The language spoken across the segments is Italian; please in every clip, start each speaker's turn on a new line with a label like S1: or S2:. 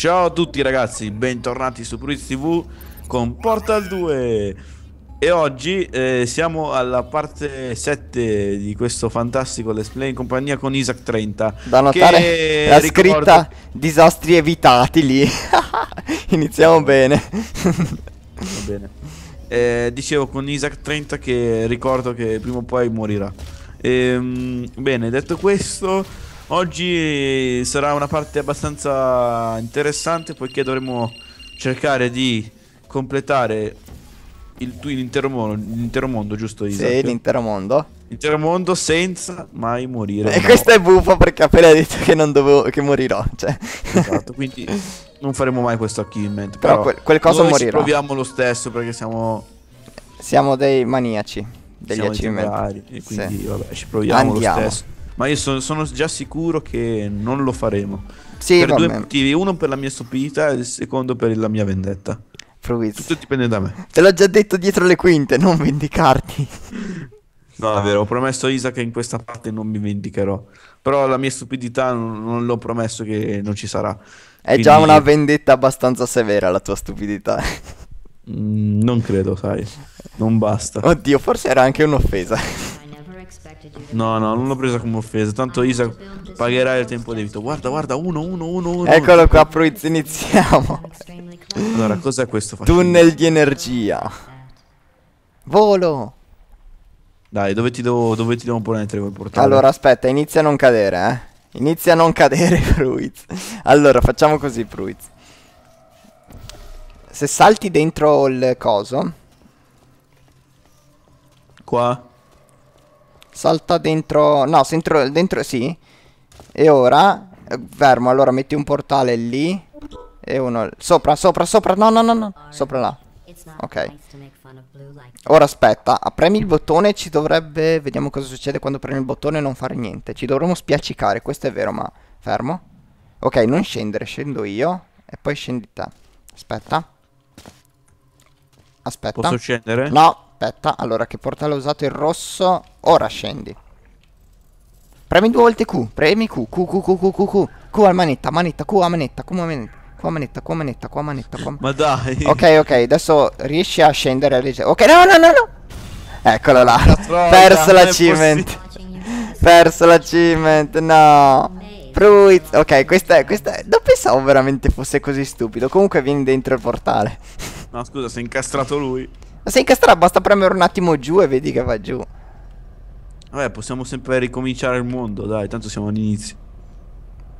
S1: Ciao a tutti ragazzi, bentornati su Pruiz TV con Portal 2 E oggi eh, siamo alla parte 7 di questo fantastico Let's Play in compagnia con Isaac 30 Da notare che, la ricordo... scritta disastri evitati lì Iniziamo bene Va bene eh, Dicevo con Isaac 30 che ricordo che prima o poi morirà ehm, Bene, detto questo Oggi sarà una parte abbastanza interessante poiché dovremo cercare di completare il, l'intero, mondo, l'intero mondo, giusto Isaac? Sì, l'intero mondo. L'intero mondo senza mai morire. E no. questo è buffo perché appena hai detto che non dovevo, che morirò. Cioè. Esatto, quindi non faremo mai questo achievement. Però, però quel, quel cosa morirà. proviamo
S2: lo stesso perché siamo... Siamo dei maniaci degli siamo achievement. E quindi sì. vabbè, ci proviamo Andiamo. lo
S1: stesso ma io so, sono già sicuro che non lo faremo. Sì, per vabbè. due motivi, uno per la mia stupidità e il secondo per la mia vendetta. Fruiz. Tutto dipende da me. Te l'ho già detto
S2: dietro le quinte, non vendicarti.
S1: No, è vero, ho promesso a Isa che in questa parte non mi vendicherò. Però la mia stupidità non, non l'ho promesso che non ci sarà. È Quindi... già una
S2: vendetta abbastanza severa la tua stupidità.
S1: Mm, non credo,
S2: sai. Non basta. Oddio, forse era anche un'offesa. No, no, non
S1: l'ho presa come offesa. Tanto ah, Isaac pagherà il tempo debito. Guarda, guarda, 1, 1, 1, 1. Eccolo qua,
S2: Pruiz, iniziamo. allora, cos'è questo? Fascino? Tunnel di energia. Volo.
S1: Dai, dove ti devo, dove ti devo portare? Allora,
S2: aspetta, inizia a non cadere, eh. Inizia a non cadere, Pruiz. Allora, facciamo così, Pruiz. Se salti dentro il coso... Qua? Salta dentro... No, dentro... dentro sì. E ora... Eh, fermo, allora metti un portale lì. E uno... Sopra, sopra, sopra. No, no, no, no. Sopra là. Ok. Ora aspetta, ah, premi il bottone ci dovrebbe... Vediamo cosa succede quando premi il bottone e non fare niente. Ci dovremmo spiaccicare, questo è vero, ma... Fermo. Ok, non scendere, scendo io. E poi scendi te. Aspetta. Aspetta. Posso scendere? No, aspetta. Allora, che portale ho usato? Il rosso. Ora scendi. Premi due volte Q. Premi Q. Q, Q, Q, Q, Q, Q. Q a manetta, manetta, Q a manetta, Q a manetta. Qua manetta, qua manetta, qua manetta, qua
S1: Ma dai. Ok,
S2: ok, adesso riesci a scendere a leggere. Ok, no, no, no, no. Eccolo là. La Perso l'achievement. Perso l'achievement, no. Fruit. Ok, questa è, questa è... Non pensavo veramente fosse così stupido. Comunque vieni dentro il portale. No, scusa, si è incastrato lui. Ma se incastrare basta premere un attimo giù e vedi che va giù. Vabbè, possiamo sempre ricominciare il mondo, dai, tanto siamo all'inizio.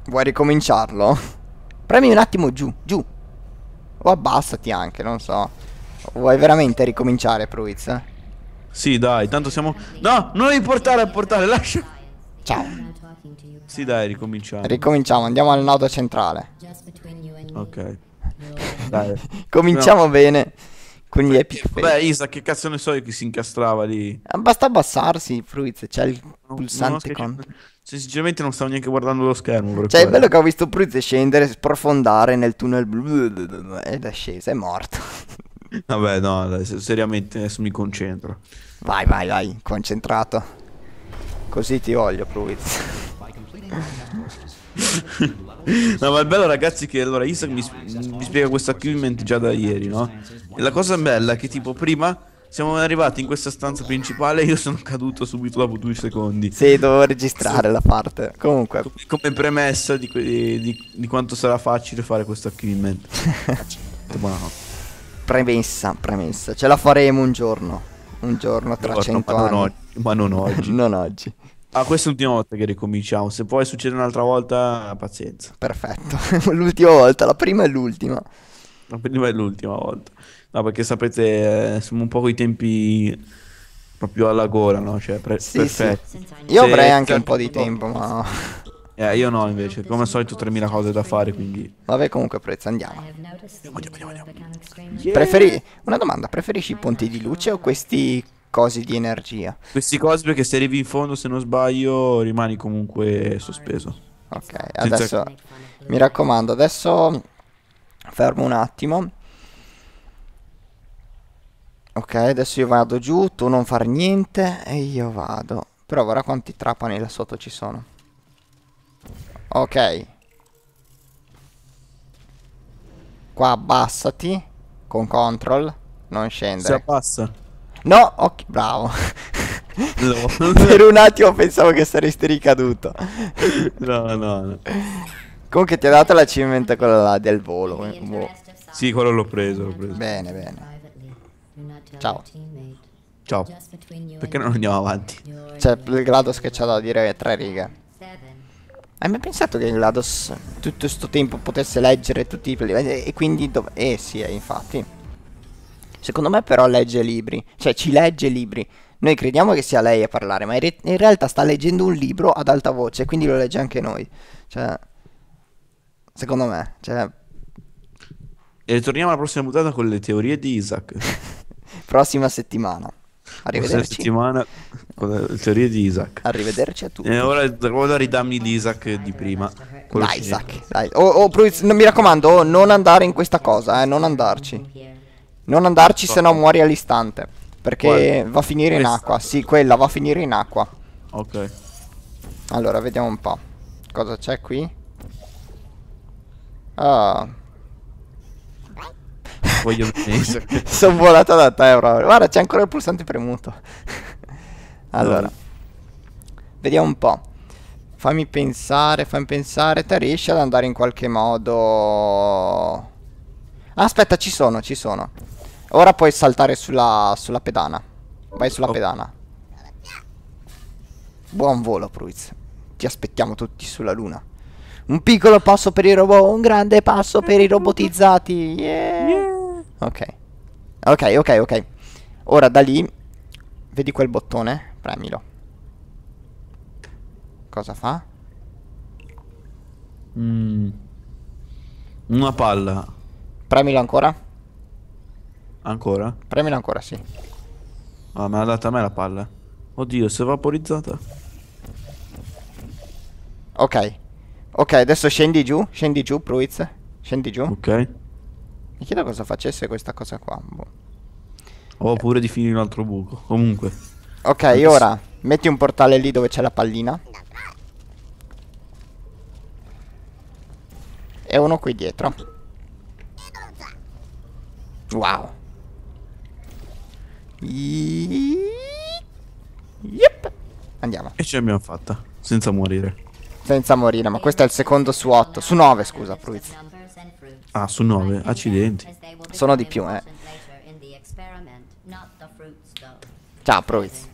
S2: Vuoi ricominciarlo? Premi un attimo giù, giù. O abbassati anche, non so. Vuoi veramente ricominciare, Pruiz? Sì, dai, tanto siamo... No, non devi portare al portale, lascia... Ciao. Sì, dai, ricominciamo. Ricominciamo, andiamo al nodo centrale.
S1: Ok. Dai. Cominciamo no.
S2: bene con gli Perché, epic Beh,
S1: Isa, che cazzo ne so io che si incastrava lì.
S2: Eh, basta abbassarsi, Fruiz, c'è il no, pulsante non contro.
S1: Cioè, sinceramente non stavo neanche guardando lo schermo. Cioè, è bello che
S2: ho visto Fruiz scendere, sprofondare nel tunnel blu ed è sceso, è morto.
S1: Vabbè, no, dai, seriamente adesso mi concentro. Vai, vai, vai, concentrato. Così ti voglio, Fruiz. No, ma il bello, ragazzi, che allora Isaac mi, mi spiega questo achievement già da ieri, no? E la cosa bella è che, tipo, prima siamo arrivati in questa stanza principale. Io sono caduto subito dopo due secondi.
S2: Sì, dovevo registrare la parte. Comunque,
S1: come, premessa di, di, di, quanto sarà facile
S2: fare questo achievement. premessa, premessa. Ce la faremo un giorno. Un giorno tra giorno, 100 ma anni. Non oggi, ma non oggi. non oggi. Ah, questa
S1: è l'ultima volta che ricominciamo. Se poi succede un'altra volta, pazienza. Perfetto,
S2: l'ultima volta, la prima e l'ultima.
S1: La prima e l'ultima volta. No, perché sapete, eh, siamo un po' con i tempi proprio alla gola, no? Cioè, pre- sì, perfetto. Sì. Io avrei anche un
S2: po' di tempo, ma... Eh, io no, invece, come al solito 3000 cose da fare, quindi... Vabbè, comunque, prezzo, andiamo.
S1: Andiamo, andiamo, andiamo. Yeah. Preferi... Una
S2: domanda, preferisci i ponti di luce o questi cosi di energia.
S1: Questi cosmi perché se arrivi in fondo, se non sbaglio, rimani comunque sospeso. Ok, adesso Senza...
S2: mi raccomando, adesso fermo un attimo. Ok, adesso io vado giù, tu non far niente e io vado. Però guarda quanti trapani là sotto ci sono. Ok. Qua abbassati con control, non scendere. Si abbassa. No, ok, bravo. per un attimo pensavo che saresti ricaduto. no, no, no. Comunque ti ha dato la cimenta quella là del volo. Eh. Boh. Sì, quello l'ho preso, l'ho preso. Bene, bene. Ciao. Ciao. Perché non andiamo avanti? C'è cioè, il GLaDOS che c'ha da dire tre righe. Hai mai pensato che il GLaDOS tutto questo tempo potesse leggere tutti i E quindi... Eh sì, eh, infatti. Secondo me però legge libri, cioè ci legge libri. Noi crediamo che sia lei a parlare, ma in, realtà sta leggendo un libro ad alta voce, quindi lo legge anche noi. Cioè, secondo me. Cioè...
S1: E torniamo alla prossima puntata con le teorie di Isaac. Prossima
S2: settimana. Arrivederci. settimana con le teorie di Isaac. Arrivederci a tutti.
S1: E ora devo ridammi l'Isaac di Isaac di prima. Dai, Isaac.
S2: Dai. Oh, oh, mi raccomando, oh, non andare in questa cosa, eh, non andarci. Non andarci so. se no muori all'istante. Perché Quella. va a finire Questa. in acqua. Sì, quella va a finire in acqua. Ok. Allora, vediamo un po'. Cosa c'è qui? Ah. Voglio bene. Sono volato da te, bro. Guarda, c'è ancora il pulsante premuto. allora. No. Vediamo un po'. Fammi pensare, fammi pensare. Te riesci ad andare in qualche modo... Ah, aspetta, ci sono, ci sono. Ora puoi saltare sulla, sulla pedana. Vai sulla oh. pedana. Buon volo, Pruiz. Ti aspettiamo tutti sulla luna. Un piccolo passo per i robot, un grande passo per i robotizzati. Yeah. yeah. Ok. Ok, ok, ok. Ora da lì vedi quel bottone, premilo. Cosa fa? Mm.
S1: Una palla.
S2: Premilo ancora. Ancora? Premila ancora, sì.
S1: Ah, me l'ha data a me la palla.
S2: Oddio, si è vaporizzata. Ok. Ok, adesso scendi giù, scendi giù, Pruiz. Scendi giù. Ok. Mi chiedo cosa facesse questa cosa qua. Boh.
S1: Oppure eh. di finire un altro buco. Comunque. Ok, Anzi. ora
S2: metti un portale lì dove c'è la pallina. E uno qui dietro. Wow. Yep. Andiamo.
S1: E ce l'abbiamo fatta, senza morire.
S2: Senza morire, ma questo è il secondo su 8. Su 9, scusa, Pruiz.
S1: Ah, su 9, accidenti.
S2: Sono di più, eh. Ciao, Pruiz.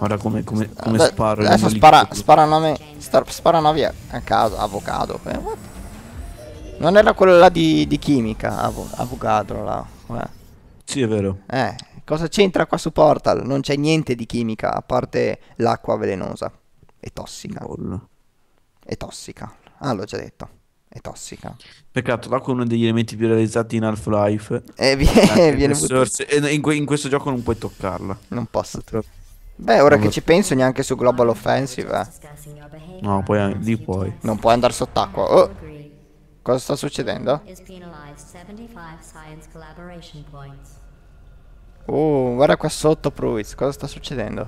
S1: Ora come, come, eh,
S2: come ah, sparo Adesso spara, sparano a me Sparano via a caso Avocado eh, Non era quello là di, di chimica avo, Avocado là Vabbè. Sì, è vero. Eh, cosa c'entra qua su Portal? Non c'è niente di chimica, a parte l'acqua velenosa. È tossica. Bolla. È tossica. Ah, l'ho già detto. È tossica.
S1: Peccato, l'acqua è uno degli elementi più realizzati in Half-Life. E eh, viene, viene source,
S2: e in, in, questo gioco non puoi toccarla. Non posso. toccarla. Beh, ora non che ci penso, neanche su Global Offensive. Eh. No, poi lì puoi. Non puoi andare sott'acqua. Oh. Cosa sta succedendo? Oh, guarda qua sotto Pruiz, cosa sta succedendo?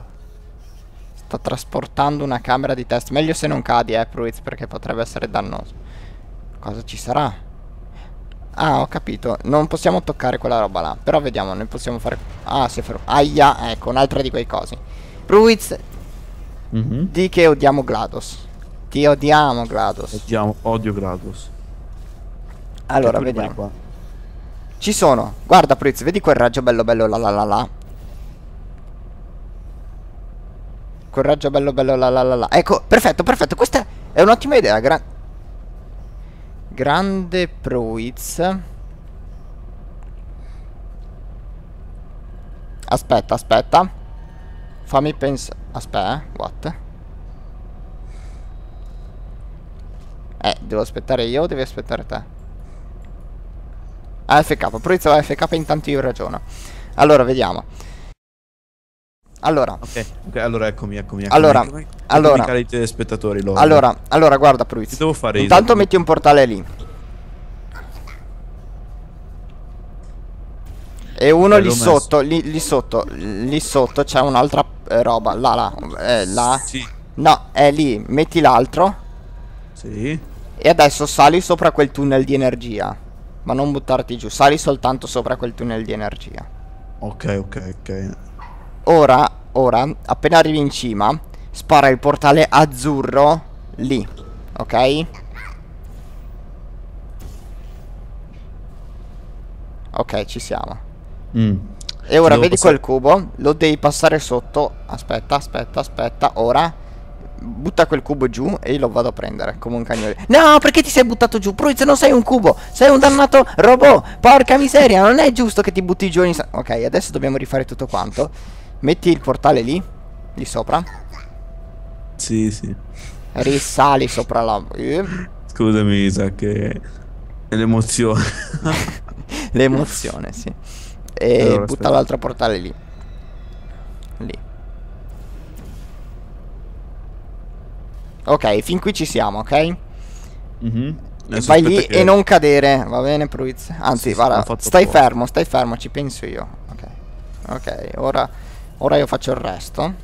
S2: Sta trasportando una camera di test. Meglio se non cadi, eh, Pruiz, perché potrebbe essere dannoso. Cosa ci sarà? Ah, ho capito. Non possiamo toccare quella roba là. Però vediamo, noi possiamo fare... Ah, si è fermo. Aia, ecco, un'altra di quei cosi. Pruiz, mm -hmm. di che odiamo GLaDOS. Ti odiamo GLaDOS. Odiamo, odio GLaDOS. Allora, vediamo. Qua. Ci sono. Guarda, Pritz, vedi quel raggio bello bello la la la la. Quel raggio bello bello la la la la. Ecco, perfetto, perfetto. Questa è un'ottima idea. Gra grande Pruiz. Aspetta, aspetta. Fammi pensare. Aspetta, eh. what? Eh, devo aspettare io o devi aspettare te? AFK, proizzo AFK intanto io ragiono. Allora, vediamo. Allora. Okay,
S1: allora eccomi, eccomi. eccomi allora, eccomi, allora. Cari telespettatori, loro. Allora,
S2: allora, guarda, Pruiz. devo fare Intanto metti un portale lì. E uno lì sotto, lì, lì sotto, lì, sotto, c'è un'altra eh, roba. Là, là. Eh, là. Sì. No, è lì. Metti l'altro. Sì. E adesso sali sopra quel tunnel di energia. Ma non buttarti giù, sali soltanto sopra quel tunnel di energia. Ok, ok, ok. Ora, ora, appena arrivi in cima, spara il portale azzurro lì, ok? Ok, ci siamo. Mm. E ora Devo vedi passare... quel cubo, lo devi passare sotto. Aspetta, aspetta, aspetta, ora. Butta quel cubo giù e io lo vado a prendere come un cagnolino. No, perché ti sei buttato giù? Pruiz, non sei un cubo, sei un dannato robot. Porca miseria, non è giusto che ti butti giù. In... Ok, adesso dobbiamo rifare tutto quanto. Metti il portale lì, lì sopra. Sì, sì. Risali sopra la... Eh?
S1: Scusami, Isaac, che... È l'emozione. l'emozione, sì. E allora, butta l'altro
S2: portale lì. Lì. Ok, fin qui ci siamo, ok?
S1: Mm-hmm. Vai lì che... e non
S2: cadere, va bene, Pruiz? Anzi, sì, guarda, stai poco. fermo, stai fermo, ci penso io. Ok, okay ora, ora io faccio il resto.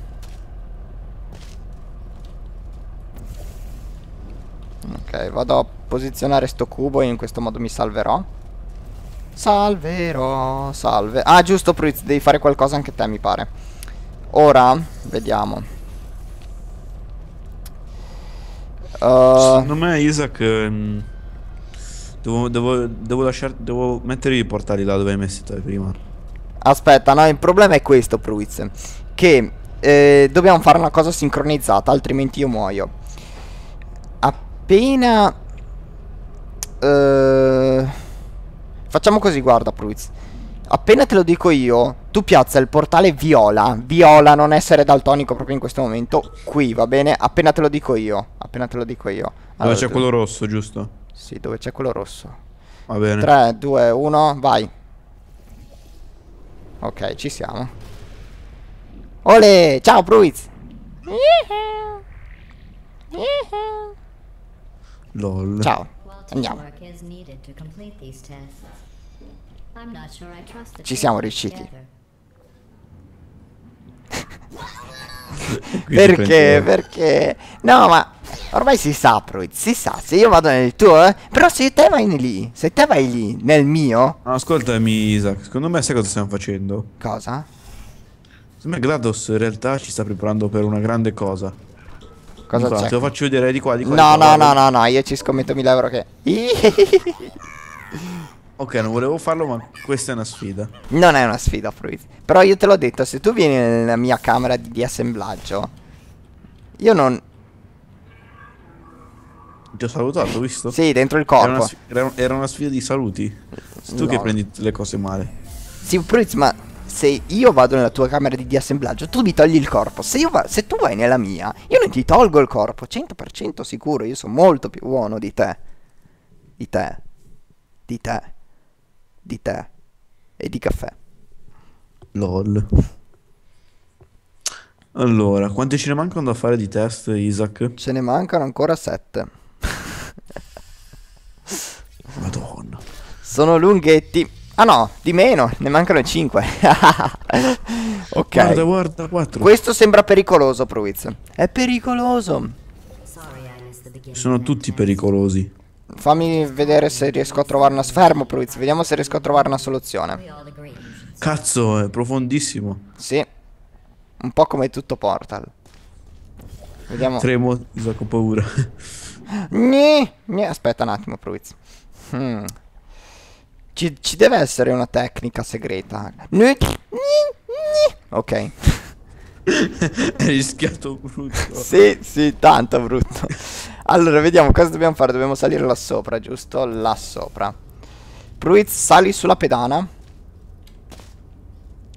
S2: Ok, vado a posizionare sto cubo e in questo modo mi salverò. Salverò, salve. Ah, giusto, Pruiz, devi fare qualcosa anche te, mi pare. Ora, vediamo.
S1: Secondo me Isaac... Ehm, devo, devo, devo, lasciar, devo mettere i portali là dove hai messo te prima.
S2: Aspetta, no, il problema è questo, Pruiz. Che eh, dobbiamo fare una cosa sincronizzata, altrimenti io muoio. Appena... Eh, facciamo così, guarda, Pruiz. Appena te lo dico io, tu piazza il portale viola, viola, non essere daltonico proprio in questo momento, qui, va bene? Appena te lo dico io, appena te lo dico io. Allora, dove c'è quello
S1: rosso, giusto?
S2: Sì, dove c'è quello rosso. Va bene. 3, 2, 1, vai. Ok, ci siamo. Ole, ciao Bruiz. Lol. Ciao. Andiamo. Ci siamo riusciti. perché? Perché? No, ma ormai si sa, Pruid, si sa, se io vado nel tuo, eh? però se
S1: te vai lì, se te vai lì, nel mio... ascoltami Isaac, secondo me sai cosa stiamo facendo? Cosa? Secondo me GLaDOS in realtà ci sta preparando per una grande cosa. Cosa c'è? Te lo faccio vedere di qua, di qua. No, di qua, no,
S2: no, no, no, io ci scommetto 1000 euro che... Ok, non volevo farlo, ma questa è una sfida. Non è una sfida, Fruit. Però io te l'ho detto, se tu vieni nella mia camera di, di assemblaggio, io non... Ti ho salutato, visto? Sì, dentro il corpo. Era una, era, una sfida di saluti.
S1: tu no. che prendi le cose male.
S2: Sì, Fruit, ma se io vado nella tua camera di, di assemblaggio, tu mi togli il corpo. Se, se tu vai nella mia, io non ti tolgo il corpo. 100% sicuro, io sono molto più buono di te. Di te. Di te di tè e di caffè.
S1: LOL. Allora, quanti ce ne mancano da fare di
S2: test, Isaac? Ce ne mancano ancora sette. Madonna. Sono lunghetti. Ah no, di meno, ne mancano cinque. ok. Guarda, guarda, 4. Questo sembra pericoloso, Pruiz. È pericoloso.
S1: Sono tutti pericolosi.
S2: Fammi vedere se riesco a trovare una... Fermo Pruiz, vediamo se riesco a trovare una soluzione. Cazzo, è profondissimo. Sì. Un po' come tutto Portal. Vediamo. Tremo, ho paura. Gni, gni. Aspetta un attimo, Pruiz. Hmm. Ci, ci, deve essere una tecnica segreta. Gni, ok. È rischiato brutto. sì, sì, tanto brutto. Allora, vediamo cosa dobbiamo fare. Dobbiamo salire là sopra, giusto? Là sopra. Pruiz, sali sulla pedana.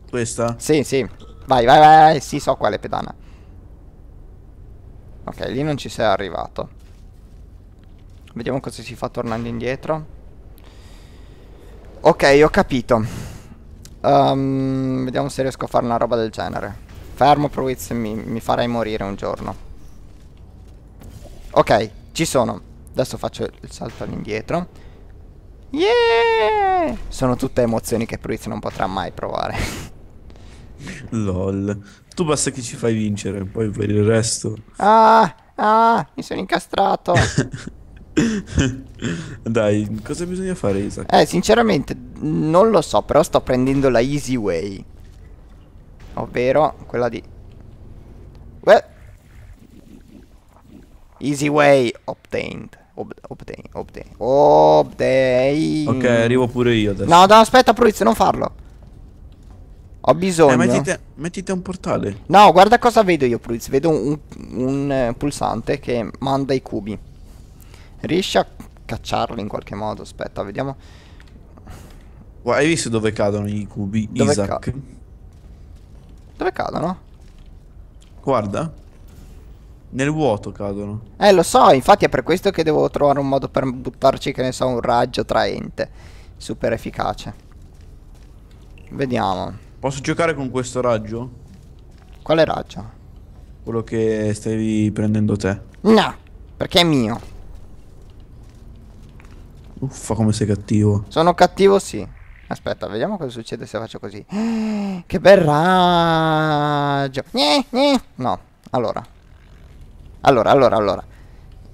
S2: Questa? Sì, sì. Vai, vai, vai. Sì, so quale pedana. Ok, lì non ci sei arrivato. Vediamo cosa si fa tornando indietro. Ok, ho capito. Um, vediamo se riesco a fare una roba del genere. Fermo, Pruiz, mi, mi farai morire un giorno. Ok, ci sono. Adesso faccio il salto all'indietro. Yeah! Sono tutte emozioni che Pruiz non potrà mai provare.
S1: Lol. Tu basta che ci fai vincere, poi per il resto...
S2: Ah, ah, mi sono incastrato. Dai, cosa bisogna fare, Isaac? Eh, sinceramente, non lo so, però sto prendendo la easy way. Ovvero, quella di... Beh... Easy way obtained. Ob obtain, obtain, obtain. Ok, arrivo pure io adesso. No, no, aspetta, Pruiz, non farlo. Ho bisogno. Eh, mettite, mettite, un portale. No, guarda cosa vedo io, Pruiz. Vedo un, un, un, eh, pulsante che manda i cubi. Riesci a cacciarli in qualche modo? Aspetta, vediamo.
S1: Hai visto dove cadono i cubi, dove Isaac? Ca dove cadono? Guarda. Nel vuoto cadono.
S2: Eh, lo so, infatti è per questo che devo trovare un modo per buttarci, che ne so, un raggio traente. Super efficace. Vediamo. Posso giocare con questo raggio? Quale raggio?
S1: Quello che stavi prendendo te. No, perché è mio.
S2: Uffa, come sei cattivo. Sono cattivo, sì. Aspetta, vediamo cosa succede se faccio così. Che bel raggio. Eh, eh. No, allora. Allora, allora, allora.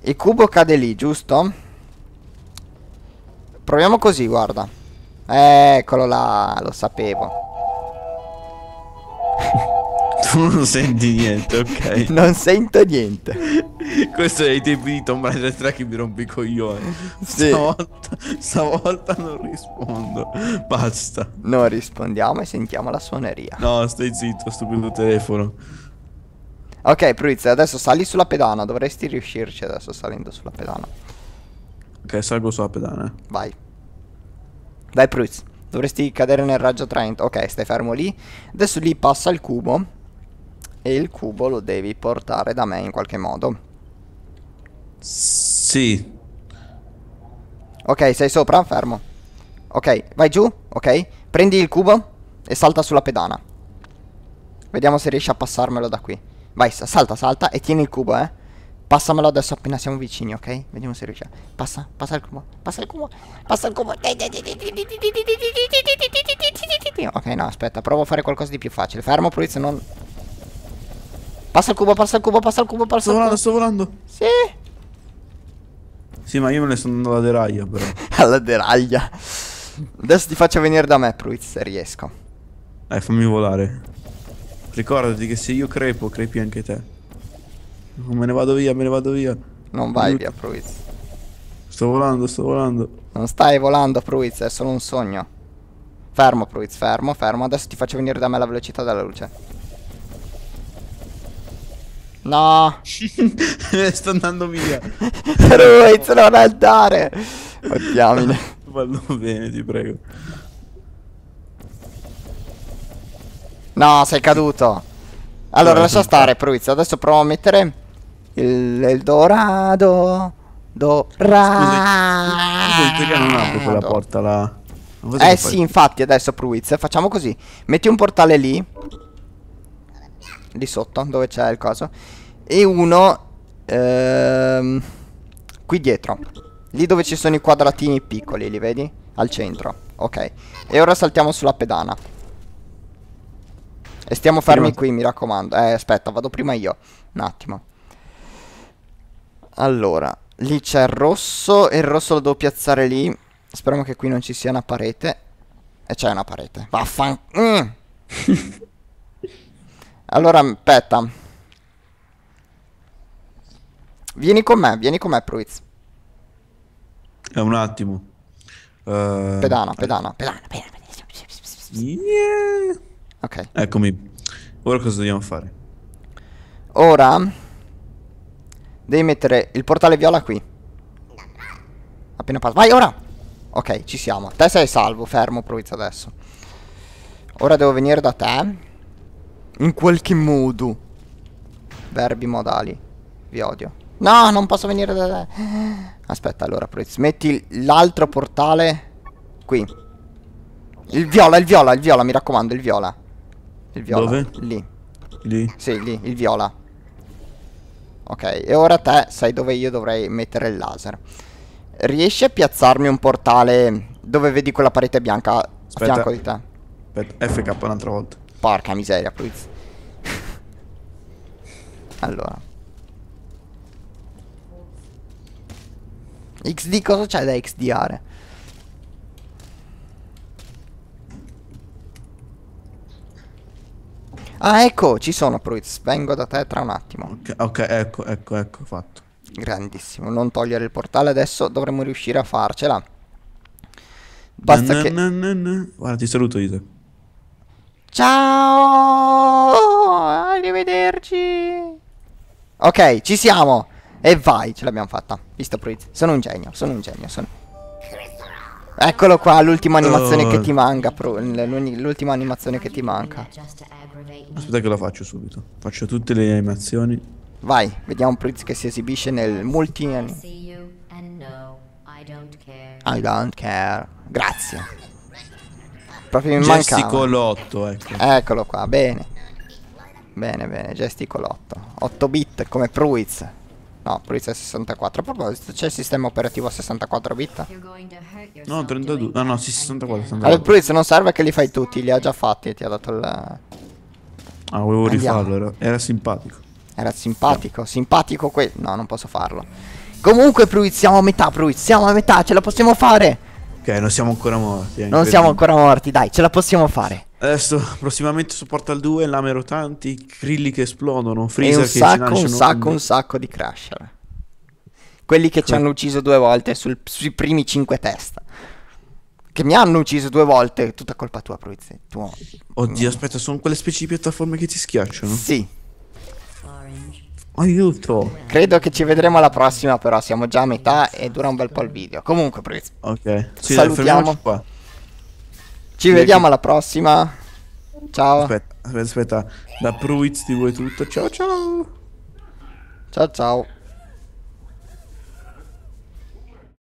S2: Il cubo cade lì, giusto? Proviamo così, guarda. Eccolo là, lo sapevo.
S1: tu non senti niente, ok?
S2: non sento niente.
S1: Questo è ai tempi di Tomb Raider 3 che mi rompi i coglioni. Sì. Stavolta,
S2: stavolta non rispondo. Basta. Non rispondiamo e sentiamo la suoneria.
S1: No, stai zitto, stupido telefono.
S2: Ok, Pruiz, adesso sali sulla pedana. Dovresti riuscirci adesso salendo sulla pedana.
S1: Ok, salgo sulla pedana.
S2: Vai. Dai, Pruiz. Dovresti cadere nel raggio 30. Ok, stai fermo lì. Adesso lì passa il cubo. E il cubo lo devi portare da me in qualche modo. Sì. Ok, sei sopra, fermo. Ok, vai giù, ok. Prendi il cubo e salta sulla pedana. Vediamo se riesci a passarmelo da qui. Vai, salta, salta e tieni il cubo, eh. Passamelo adesso appena siamo vicini, ok? Vediamo se riusciamo. Passa, passa il cubo, passa il cubo, passa il cubo. Ok, no, aspetta, provo a fare qualcosa di più facile. Fermo, Pruiz, non... Passa il cubo, passa il cubo, passa il cubo, passa il cubo. Sto volando, sto volando. Sì.
S1: Sì, ma io me ne sto andando alla deraglia, però.
S2: alla deraglia. Adesso ti faccio venire da me, Pruiz, se riesco.
S1: Dai, fammi volare. Ricordati che se io crepo, crepi anche te.
S2: Me ne vado via, me ne vado via. Non vai via, Pruiz. Sto volando, sto volando. Non stai volando, Pruiz, è solo un sogno. Fermo, Pruiz, fermo, fermo. Adesso ti faccio venire da me la velocità della luce. No.
S1: Sto andando via. Pruiz,
S2: non andare. Oddiamine. Vallo bene, ti prego. No, sei caduto. Allora, lascia stare, Pruiz. Adesso provo a mettere il, il dorado. Dorado. Scusi, non apro quella porta là. Eh sì, infatti, adesso Pruiz. Facciamo così. Metti un portale lì. Lì sotto, dove c'è il coso. E uno... Ehm, qui dietro. Lì dove ci sono i quadratini piccoli, li vedi? Al centro. Ok. E ora saltiamo sulla pedana. E stiamo fermi prima... qui, mi raccomando. Eh, aspetta, vado prima io. Un attimo. Allora, lì c'è il rosso e il rosso lo devo piazzare lì. Speriamo che qui non ci sia una parete. E c'è una parete. Vaffan... Mm. allora, aspetta. Vieni con me, vieni con me, Pruiz.
S1: È eh, un attimo. Uh... Pedana,
S2: pedana, eh. pedana, pedana. pedana. Yeah. Ok. Eccomi. Ora cosa dobbiamo fare? Ora devi mettere il portale viola qui. Appena passato. Vai ora! Ok, ci siamo. Te sei salvo, fermo, Pruiz adesso. Ora devo venire da te. In qualche modo. Verbi modali. Vi odio. No, non posso venire da te. Aspetta, allora, Pruiz. Metti l'altro portale qui. Il viola, il viola, il viola, mi raccomando, il viola. Il viola. Dove? Lì. Lì? Sì, lì, il viola. Ok, e ora te sai dove io dovrei mettere il laser. Riesci a piazzarmi un portale dove vedi quella parete bianca Aspetta. a fianco di te? Aspetta, FK un'altra volta. Porca miseria, Pluiz. allora. XD, cosa c'è da XDare? Ah, ecco, ci sono, Pruiz. Vengo da te tra un attimo. Ok, okay ecco, ecco, ecco, fatto. Grandissimo, non togliere il portale adesso, dovremmo riuscire a farcela. Basta na, che... Na,
S1: na, Guarda, ti saluto, Isa.
S2: Ciao! Arrivederci! Ok, ci siamo! E vai, ce l'abbiamo fatta. Visto, Pruiz? Sono un genio, sono un genio, sono... Eccolo qua, l'ultima animazione oh. che ti manca, l'ultima animazione che ti manca.
S1: Aspetta che la faccio subito. Faccio tutte le animazioni. Vai, vediamo
S2: Prince che si esibisce nel multi I don't care. Grazie. Proprio mi mancava. Gesticolotto, ecco. Eccolo qua, bene. Bene, bene, gesticolotto. 8 bit come Pruiz. No, Prizza 64. A proposito, c'è il sistema operativo a 64 bit?
S1: No, 32. No, no, sì, 64. 64. Allora, Prizza
S2: non serve che li fai tutti, li ha già fatti e ti ha dato il...
S1: Ah, volevo rifarlo,
S2: era, era simpatico. Era simpatico, no. simpatico quel... No, non posso farlo. Comunque, Pruiz, siamo a metà, Pruiz, siamo a metà, ce la possiamo fare! Ok, non siamo ancora morti. Eh, non siamo ancora morti, dai, ce la possiamo fare.
S1: Adesso, prossimamente su Portal 2, lamero tanti, grilli che esplodono, freezer che sacco, un sacco, un
S2: sacco di crasher. Quelli che ci hanno ucciso due volte sul, sui primi cinque testa. Che mi hanno ucciso due volte, tutta colpa tua, Provizzi. Tuo... Oddio, aspetta, sono quelle specie di piattaforme che ti schiacciano? Sì. Aiuto. Credo che ci vedremo alla prossima, però siamo già a metà e dura un bel po' il video. Comunque, Provizzi.
S1: Ok, sì, salutiamo. Dai,
S2: ci vediamo alla prossima.
S1: Ciao. Aspetta, aspetta, aspetta. da Pruiz ti vuoi tutto. Ciao ciao.
S2: Ciao ciao.